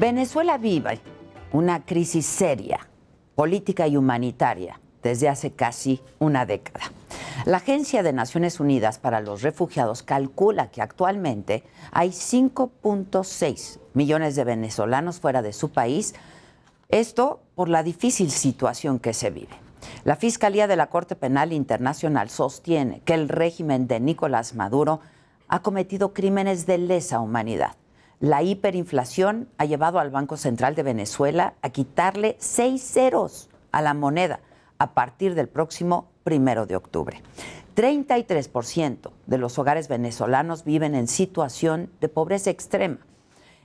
Venezuela vive una crisis seria, política y humanitaria, desde hace casi una década. La Agencia de Naciones Unidas para los Refugiados calcula que actualmente hay 5.6 millones de venezolanos fuera de su país, esto por la difícil situación que se vive. La Fiscalía de la Corte Penal Internacional sostiene que el régimen de Nicolás Maduro ha cometido crímenes de lesa humanidad la hiperinflación ha llevado al Banco Central de Venezuela a quitarle seis ceros a la moneda a partir del próximo primero de octubre. 33% de los hogares venezolanos viven en situación de pobreza extrema.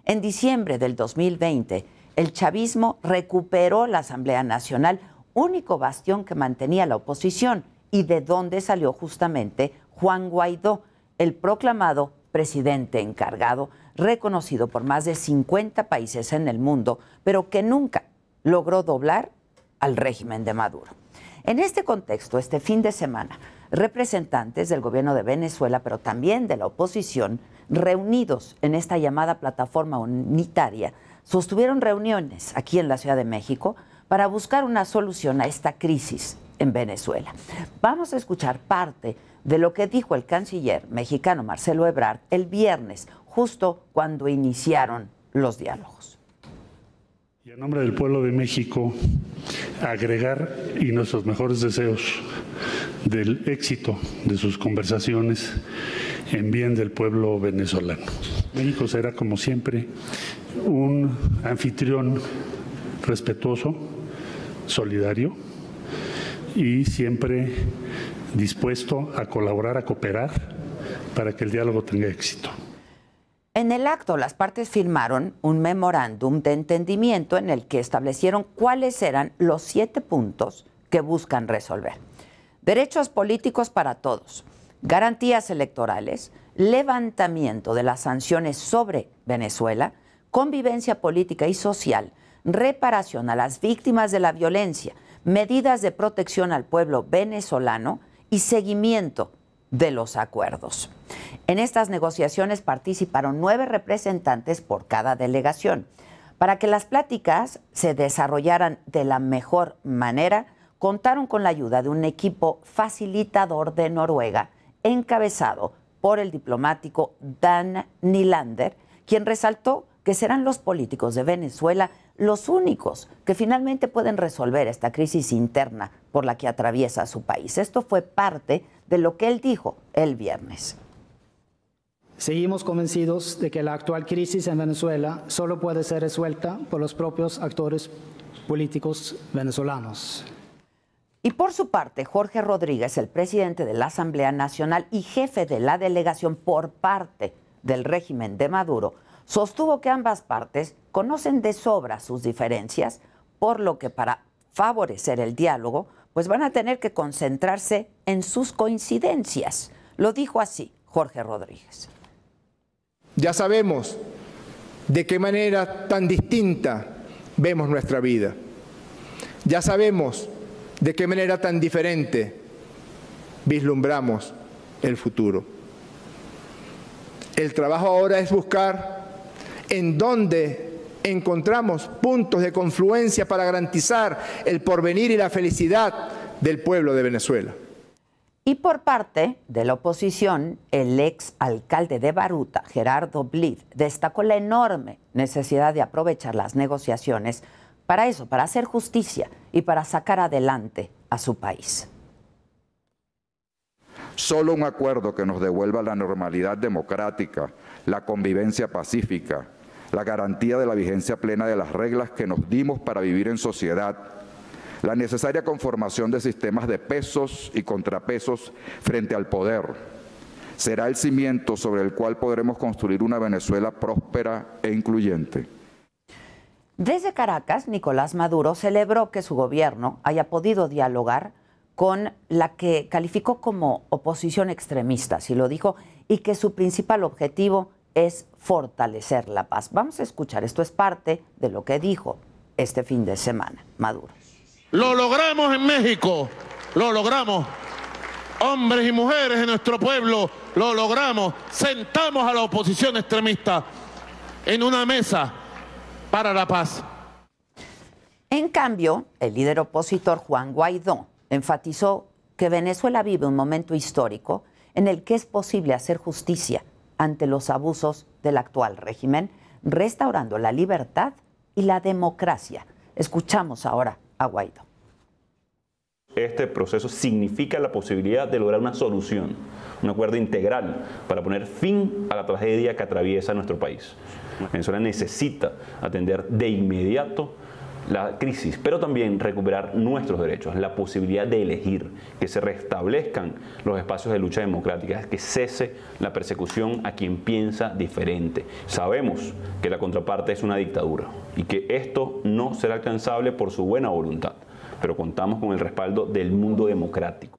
En diciembre del 2020, el chavismo recuperó la Asamblea Nacional, único bastión que mantenía la oposición, y de donde salió justamente Juan Guaidó, el proclamado presidente encargado reconocido por más de 50 países en el mundo, pero que nunca logró doblar al régimen de Maduro. En este contexto, este fin de semana, representantes del gobierno de Venezuela, pero también de la oposición, reunidos en esta llamada plataforma unitaria, sostuvieron reuniones aquí en la Ciudad de México para buscar una solución a esta crisis en Venezuela. Vamos a escuchar parte de lo que dijo el canciller mexicano Marcelo Ebrard el viernes, justo cuando iniciaron los diálogos. Y en nombre del pueblo de México, agregar y nuestros mejores deseos del éxito de sus conversaciones en bien del pueblo venezolano. México será, como siempre, un anfitrión respetuoso, solidario, y siempre dispuesto a colaborar, a cooperar para que el diálogo tenga éxito. En el acto, las partes firmaron un memorándum de entendimiento en el que establecieron cuáles eran los siete puntos que buscan resolver. Derechos políticos para todos, garantías electorales, levantamiento de las sanciones sobre Venezuela, convivencia política y social, reparación a las víctimas de la violencia, medidas de protección al pueblo venezolano y seguimiento de los acuerdos. En estas negociaciones participaron nueve representantes por cada delegación. Para que las pláticas se desarrollaran de la mejor manera, contaron con la ayuda de un equipo facilitador de Noruega, encabezado por el diplomático Dan Nilander, quien resaltó que serán los políticos de Venezuela los únicos que finalmente pueden resolver esta crisis interna por la que atraviesa su país. Esto fue parte de lo que él dijo el viernes. Seguimos convencidos de que la actual crisis en Venezuela solo puede ser resuelta por los propios actores políticos venezolanos. Y por su parte, Jorge Rodríguez, el presidente de la Asamblea Nacional y jefe de la delegación por parte del régimen de Maduro, sostuvo que ambas partes conocen de sobra sus diferencias, por lo que para favorecer el diálogo, pues van a tener que concentrarse en sus coincidencias. Lo dijo así Jorge Rodríguez. Ya sabemos de qué manera tan distinta vemos nuestra vida. Ya sabemos de qué manera tan diferente vislumbramos el futuro. El trabajo ahora es buscar en dónde encontramos puntos de confluencia para garantizar el porvenir y la felicidad del pueblo de Venezuela. Y por parte de la oposición, el ex alcalde de Baruta, Gerardo Blid, destacó la enorme necesidad de aprovechar las negociaciones para eso, para hacer justicia y para sacar adelante a su país. Solo un acuerdo que nos devuelva la normalidad democrática, la convivencia pacífica, la garantía de la vigencia plena de las reglas que nos dimos para vivir en sociedad, la necesaria conformación de sistemas de pesos y contrapesos frente al poder. Será el cimiento sobre el cual podremos construir una Venezuela próspera e incluyente. Desde Caracas, Nicolás Maduro celebró que su gobierno haya podido dialogar con la que calificó como oposición extremista, si lo dijo, y que su principal objetivo es fortalecer la paz. Vamos a escuchar, esto es parte de lo que dijo este fin de semana Maduro. Lo logramos en México, lo logramos. Hombres y mujeres en nuestro pueblo, lo logramos. Sentamos a la oposición extremista en una mesa para la paz. En cambio, el líder opositor Juan Guaidó enfatizó que Venezuela vive un momento histórico en el que es posible hacer justicia ante los abusos del actual régimen, restaurando la libertad y la democracia. Escuchamos ahora a Guaido. Este proceso significa la posibilidad de lograr una solución, un acuerdo integral para poner fin a la tragedia que atraviesa nuestro país. Venezuela necesita atender de inmediato la crisis, pero también recuperar nuestros derechos, la posibilidad de elegir, que se restablezcan los espacios de lucha democrática, que cese la persecución a quien piensa diferente. Sabemos que la contraparte es una dictadura y que esto no será alcanzable por su buena voluntad, pero contamos con el respaldo del mundo democrático.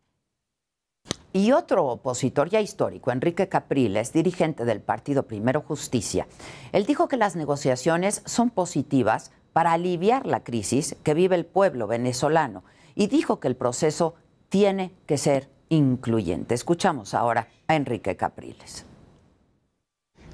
Y otro opositor ya histórico, Enrique Capriles, dirigente del partido Primero Justicia, él dijo que las negociaciones son positivas para aliviar la crisis que vive el pueblo venezolano y dijo que el proceso tiene que ser incluyente. Escuchamos ahora a Enrique Capriles.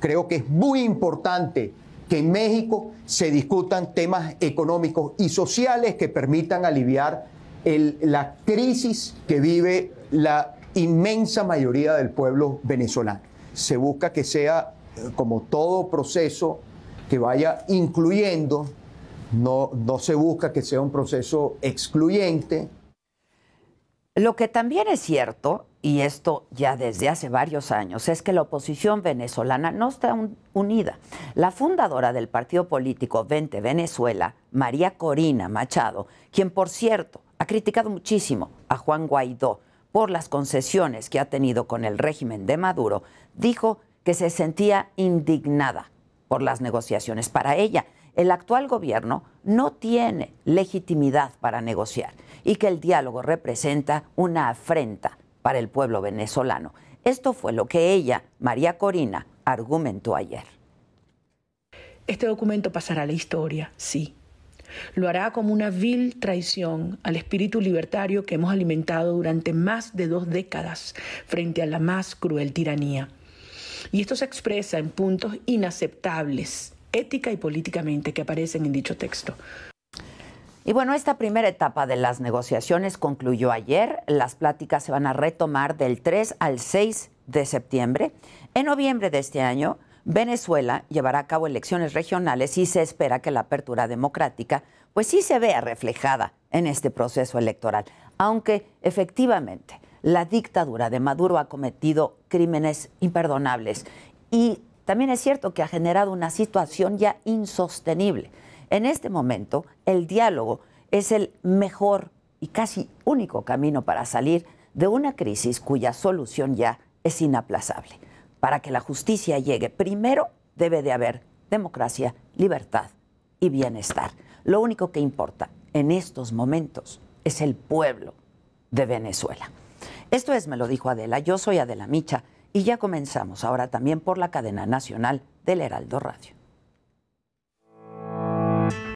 Creo que es muy importante que en México se discutan temas económicos y sociales que permitan aliviar la crisis que vive la inmensa mayoría del pueblo venezolano. Se busca que sea, eh, como todo proceso, que vaya incluyendo no, se busca que sea un proceso excluyente. Lo que también es cierto, y esto ya desde hace varios años, es que la oposición venezolana no está unida. La fundadora del partido político 20 Venezuela, María Corina Machado, quien por cierto ha criticado muchísimo a Juan Guaidó por las concesiones que ha tenido con el régimen de Maduro, dijo que se sentía indignada por las negociaciones. Para ella, el actual gobierno no tiene legitimidad para negociar y que el diálogo representa una afrenta para el pueblo venezolano. Esto fue lo que ella, María Corina, argumentó ayer. Este documento pasará a la historia, sí. Lo hará como una vil traición al espíritu libertario que hemos alimentado durante más de dos décadas frente a la más cruel tiranía. Y esto se expresa en puntos inaceptables ética y políticamente que aparecen en dicho texto. Y bueno, esta primera etapa de las negociaciones concluyó ayer. Las pláticas se van a retomar del 3 al 6 de septiembre. En noviembre de este año, Venezuela llevará a cabo elecciones regionales y se espera que la apertura democrática, pues sí se vea reflejada en este proceso electoral. Aunque efectivamente la dictadura de Maduro ha cometido crímenes imperdonables y también es cierto que ha generado una situación ya insostenible. En este momento, el diálogo es el mejor y casi único camino para salir de una crisis cuya solución ya es inaplazable. Para que la justicia llegue, primero debe de haber democracia, libertad y bienestar. Lo único que importa en estos momentos es el pueblo de Venezuela. Esto es, me lo dijo Adela, yo soy Adela Micha y ya comenzamos ahora también por la cadena nacional del Heraldo Radio.